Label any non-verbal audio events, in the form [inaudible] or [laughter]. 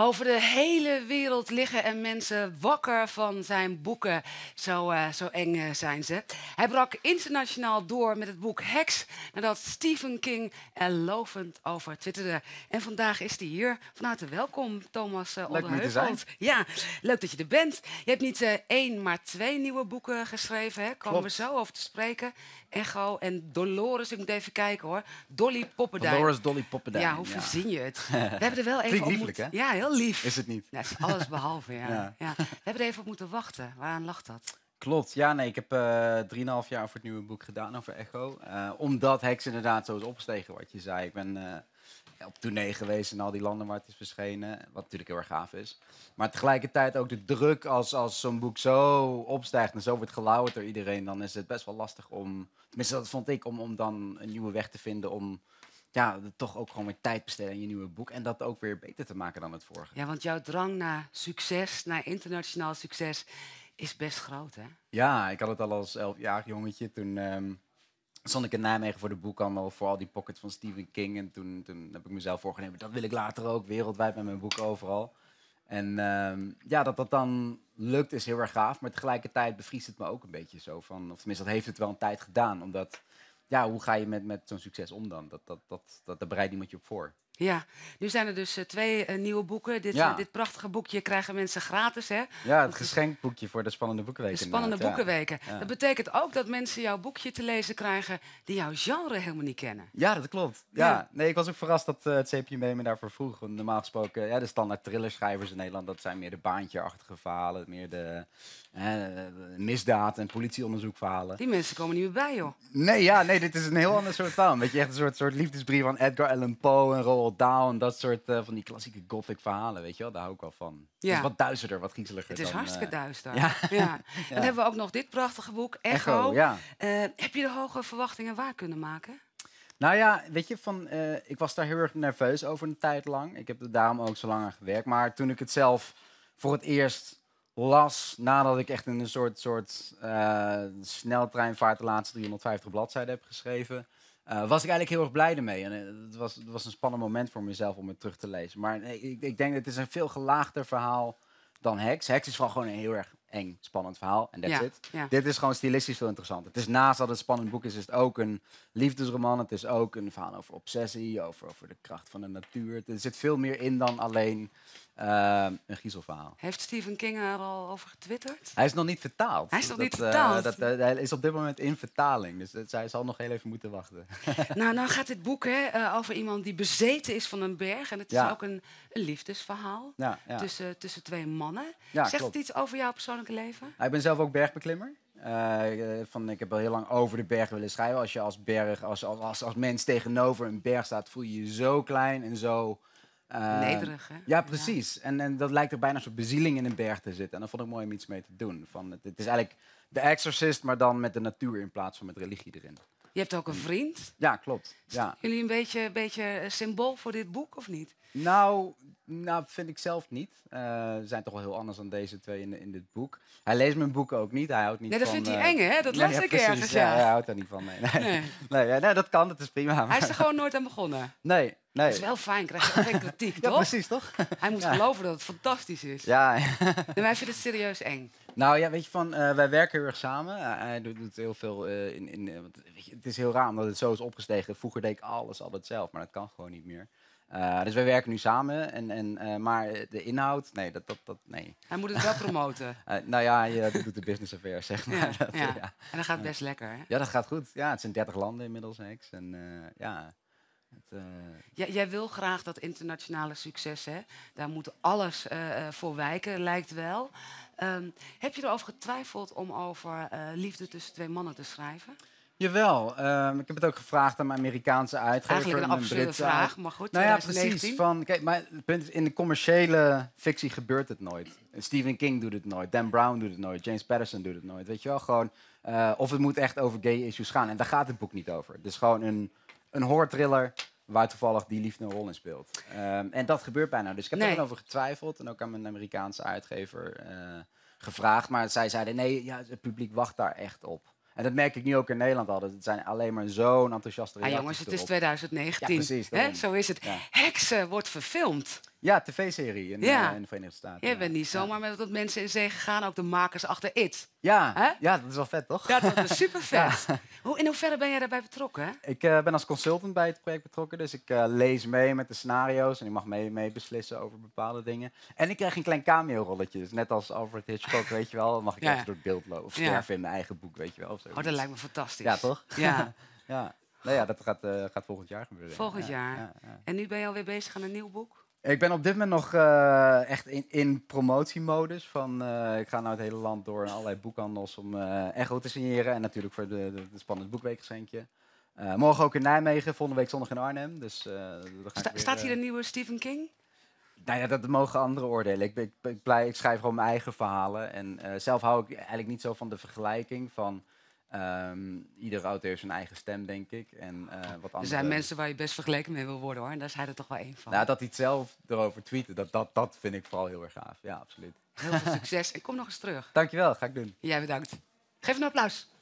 Over de hele wereld liggen en mensen wakker van zijn boeken. Zo, eh, zo eng eh, zijn ze. Hij brak internationaal door met het boek Heks, nadat Stephen King er lovend over twitterde. En vandaag is hij hier. Van harte welkom, Thomas uh, Onderheuveld. Ja, leuk dat je er bent. Je hebt niet één, maar twee nieuwe boeken geschreven. Hè? Komen we zo over te spreken. Echo en Dolores, ik moet even kijken hoor. Dolly Poppendijk. Dolores Dolly Poppendijk. Ja, hoe verzin je het? [laughs] We hebben er wel even moeten... Ja, heel lief. Is het niet? Nee, alles behalve, [laughs] ja. ja. We hebben er even op moeten wachten. Waaraan lag dat? Klopt, ja, nee, ik heb uh, eh, 3,5 jaar voor het nieuwe boek gedaan over Echo. Uh, omdat Hex inderdaad zo is opgestegen, wat je zei. Ik ben eh, op tournee geweest in al die landen waar het is verschenen. Wat natuurlijk heel erg gaaf is. Maar tegelijkertijd ook de druk als, als zo'n boek zo opstijgt en zo wordt gelauwerd door iedereen. Dan is het best wel lastig om, tenminste dat vond ik, om, om dan een nieuwe weg te vinden om ja, toch ook gewoon weer tijd besteden aan je nieuwe boek. En dat ook weer beter te maken dan het vorige. Ja, want jouw drang naar succes, naar internationaal succes, is best groot, hè? Ja, ik had het al als elfjarig jongetje. Toen um, stond ik in Nijmegen voor de boekhandel, voor al die pocket van Stephen King. En toen, toen heb ik mezelf voorgenomen, dat wil ik later ook, wereldwijd met mijn boek overal. En ehm, ja, dat dat dan lukt is heel erg gaaf. Maar tegelijkertijd bevriest het me ook een beetje zo van... Of tenminste, dat heeft het wel een tijd gedaan, omdat ja, hoe ga je met, met zo'n succes om dan? Dat, dat, dat, dat, daar bereid iemand je op voor. Ja, nu zijn er dus eh, twee eh, nieuwe boeken. Dit, eh, dit, prachtige boekje krijgen mensen gratis, hè? Ja, het geschenkboekje voor de Spannende Boekenweken. De Spannende Boekenweken. Dat betekent ook dat mensen jouw boekje te lezen krijgen die jouw genre helemaal niet kennen. Ja, dat klopt. Ja. Nee, ik was ook verrast dat het CPMB me daarvoor vroeg. normaal gesproken, ja, de standaard thrillerschrijvers in Nederland, dat zijn meer de baantjeachtige verhalen, meer de misdaad- en politieonderzoekverhalen. Die mensen komen niet meer bij, joh. Nee, ja, nee, dit is een heel ander soort taal. Weet je, echt een soort, soort liefdesbrief van Edgar Allan Poe en Roald Down, dat soort eh, van die klassieke gothic verhalen, weet je wel? Daar hou ik wel van. Ja. Het is wat duizender, wat griezeliger. Het is hartstikke eh, duister. Ja. [laughs] Dan hebben we ook nog dit prachtige boek, Echo. ja. Eh, heb je de hoge verwachtingen waar kunnen maken? Nou ja, weet je, van, ik was daar heel erg nerveus over een tijd lang. Ik heb er daarom ook zo lang aan gewerkt. Maar toen ik het zelf voor het eerst las, nadat ik echt in een soort, soort sneltreinvaart de laatste 350 bladzijden heb geschreven eh, was ik eigenlijk heel erg blij mee En eh, het, was, het was een spannend moment voor mezelf om het terug te lezen. Maar ik, ik denk dat het is een veel gelaagder verhaal dan Hex. Hex is vooral gewoon een heel erg eng, spannend verhaal. En that's ja, it. Dit is gewoon stilistisch veel interessant. Het is naast dat het spannend boek is, is het ook een liefdesroman. Het is ook een verhaal over obsessie, over, over de kracht van de natuur. Er zit veel meer in dan alleen Ehm, een giezelverhaal. Heeft Stephen King er al over getwitterd? Hij is nog niet vertaald. Hij is nog niet eh, vertaald. dat, eh, hij is op dit moment in vertaling, dus zij zal nog heel even moeten wachten. [laughs] nou, nou gaat dit boek hè, eh, over iemand die bezeten is van een berg. En het is ook een, een liefdesverhaal Tussen, tussen twee mannen. Zegt het iets over jouw persoonlijke leven? ik ben zelf ook bergbeklimmer. van, ik heb al heel lang over de berg willen schrijven. Als je als, berg, als, als, als mens tegenover een berg staat, voel je je zo klein en zo Nederig, hè? Ja, precies. En, en dat lijkt er bijna een soort bezieling in een berg te zitten. En dat vond ik mooi om iets mee te doen. Van, het, het is eigenlijk de exorcist, maar dan met de natuur in plaats van met religie erin. Je hebt ook een vriend. Ja, klopt. Ja. Jullie een beetje, een beetje eh, symbool voor dit boek, of niet? Nou, nou vind ik zelf niet. Uh, ze zijn toch wel heel anders dan deze twee in, in dit boek. Hij leest mijn boeken ook niet. Hij houdt niet nee, dat vindt hij eh, eng, hè? Dat las ik ergens, ja. ja. Hij houdt daar niet van, nee. Nee, nee. dat kan, dat is prima. Hij is er gewoon nooit aan begonnen? Nee, Nee. is wel fijn, krijg je geen kritiek, [laughs] ja, toch? precies, toch? [laughs] Hij moet geloven dat het fantastisch is. Ja. en wij vinden het serieus eng. Nou ja, weet je, van, eh, wij werken heel erg samen. Eh, hij doet, heel veel eh, in... in weet je, het is heel raar omdat het zo is opgestegen. Vroeger deed ik alles altijd zelf, maar dat kan gewoon niet meer. dus wij werken nu samen, en, en, maar de inhoud, nee, dat, dat, dat, nee. Hij moet het wel [laughs] promoten. nou ja, dat doet de business affairs, zeg maar. Ja, En dat gaat best lekker, hè? Ja, dat gaat goed. Ja, het zijn 30 landen inmiddels, Hex. En ja, eh, jij, jij wil graag dat internationale succes, hè? Daar moet alles eh, eh, voor wijken, lijkt wel. Ehm, heb je erover getwijfeld om over liefde tussen twee mannen te schrijven? Jawel, ehm, ik heb het ook gevraagd aan mijn Amerikaanse uitgever. Eigenlijk een absurde vraag, maar goed, Nou ja, precies. Van, kijk, maar het punt is, in de commerciële fictie gebeurt het nooit. Stephen King doet het nooit, Dan Brown doet het nooit, James Patterson doet het nooit. Weet je wel, gewoon, of het moet echt over gay issues gaan. En daar gaat het boek niet over. Het is gewoon een een horror waar toevallig die liefde een rol in speelt. Ehm, en dat gebeurt bijna. Dus ik heb nee. over getwijfeld en ook aan mijn Amerikaanse uitgever eh, gevraagd. Maar zij zeiden, nee, ja, het publiek wacht daar echt op. En dat merk ik nu ook in Nederland al. het zijn alleen maar zo'n enthousiaste ah, reacties. Ja, jongens, het is 2019. Ja, precies. Hè? Zo is het. Ja. Heksen wordt verfilmd. Ja, tv-serie eh, in, de Verenigde Staten. Jij bent niet zomaar met wat mensen in zee gegaan, ook de makers achter It. Ja, ja dat is wel vet, toch? Ja, dat is [laughs] super vet. Hoe, in hoeverre ben jij daarbij betrokken? Ik eh, ben als consultant bij het project betrokken, dus ik eh, lees mee met de scenario's en ik mag mee, mee beslissen over bepaalde dingen. En ik krijg een klein cameo-rolletje, dus net als Alfred Hitchcock, [laughs] weet je wel, mag ik even door het beeld lopen of sterven in mijn eigen boek, weet je wel. Of Oh, dat lijkt me fantastisch. Ja, toch? [laughs] Ja. ja. Nou ja, dat gaat, gaat volgend jaar gebeuren. Volgend jaar. En nu ben je alweer bezig aan een nieuw boek? Ik ben op dit moment nog eh, echt in, in promotiemodus. Van, eh, ik ga nou het hele land door en allerlei boekhandels om uh, echo te signeren. En natuurlijk voor de, de, spannende boekweekgeschenkje. morgen ook in Nijmegen, volgende week zondag in Arnhem. Dus, staat hier een nieuwe Stephen King? Nou ja, dat mogen anderen oordelen. Ik, ik, ik schrijf gewoon mijn eigen verhalen. En zelf hou ik eigenlijk niet zo van de vergelijking van... Iedere ehm, ieder auto heeft zijn eigen stem, denk ik. En, eh, wat Er zijn mensen waar je best vergeleken mee wil worden, hoor. En daar is hij er toch wel één van. Nou, dat hij het zelf erover tweeten, dat, dat, dat vind ik vooral heel erg gaaf. Ja, absoluut. Heel veel succes Ik kom nog eens terug. Dankjewel, ga ik doen. Jij bedankt. Geef een applaus.